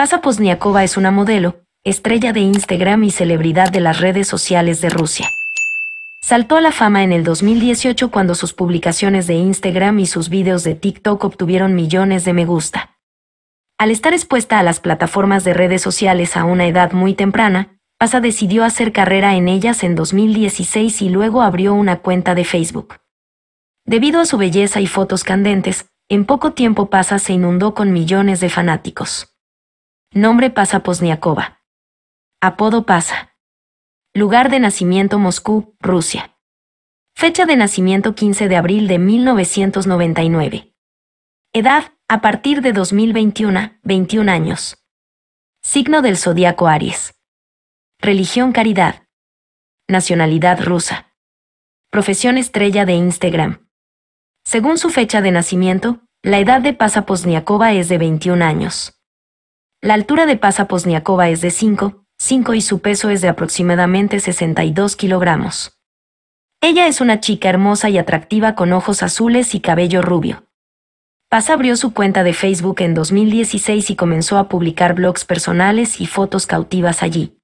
Pasa Posniakova es una modelo, estrella de Instagram y celebridad de las redes sociales de Rusia. Saltó a la fama en el 2018 cuando sus publicaciones de Instagram y sus videos de TikTok obtuvieron millones de me gusta. Al estar expuesta a las plataformas de redes sociales a una edad muy temprana, Pasa decidió hacer carrera en ellas en 2016 y luego abrió una cuenta de Facebook. Debido a su belleza y fotos candentes, en poco tiempo Pasa se inundó con millones de fanáticos. Nombre Pasa Posniakova. Apodo Pasa. Lugar de nacimiento Moscú, Rusia. Fecha de nacimiento 15 de abril de 1999. Edad, a partir de 2021, 21 años. Signo del zodiaco Aries. Religión Caridad. Nacionalidad rusa. Profesión estrella de Instagram. Según su fecha de nacimiento, la edad de Pasa Posniakova es de 21 años. La altura de Pasa Posniakova es de 5,5 y su peso es de aproximadamente 62 kilogramos. Ella es una chica hermosa y atractiva con ojos azules y cabello rubio. Pasa abrió su cuenta de Facebook en 2016 y comenzó a publicar blogs personales y fotos cautivas allí.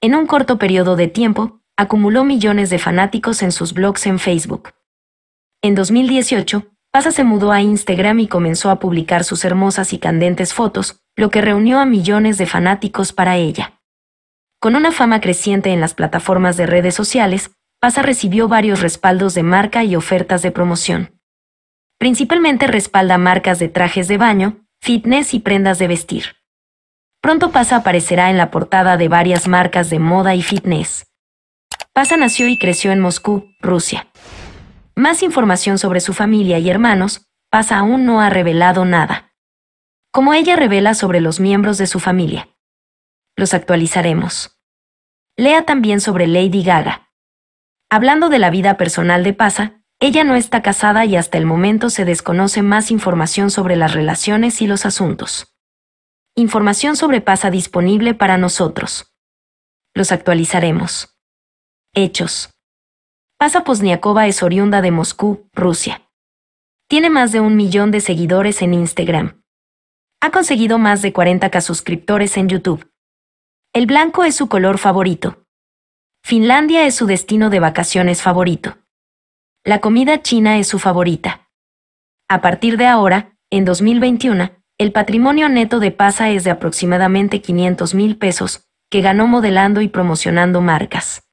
En un corto periodo de tiempo, acumuló millones de fanáticos en sus blogs en Facebook. En 2018, Pasa se mudó a Instagram y comenzó a publicar sus hermosas y candentes fotos, lo que reunió a millones de fanáticos para ella. Con una fama creciente en las plataformas de redes sociales, Pasa recibió varios respaldos de marca y ofertas de promoción. Principalmente respalda marcas de trajes de baño, fitness y prendas de vestir. Pronto Pasa aparecerá en la portada de varias marcas de moda y fitness. Pasa nació y creció en Moscú, Rusia. Más información sobre su familia y hermanos, Pasa aún no ha revelado nada como ella revela sobre los miembros de su familia. Los actualizaremos. Lea también sobre Lady Gaga. Hablando de la vida personal de Pasa, ella no está casada y hasta el momento se desconoce más información sobre las relaciones y los asuntos. Información sobre Pasa disponible para nosotros. Los actualizaremos. Hechos. Pasa Posniakova es oriunda de Moscú, Rusia. Tiene más de un millón de seguidores en Instagram. Ha conseguido más de 40k suscriptores en YouTube. El blanco es su color favorito. Finlandia es su destino de vacaciones favorito. La comida china es su favorita. A partir de ahora, en 2021, el patrimonio neto de Pasa es de aproximadamente 500 mil pesos, que ganó modelando y promocionando marcas.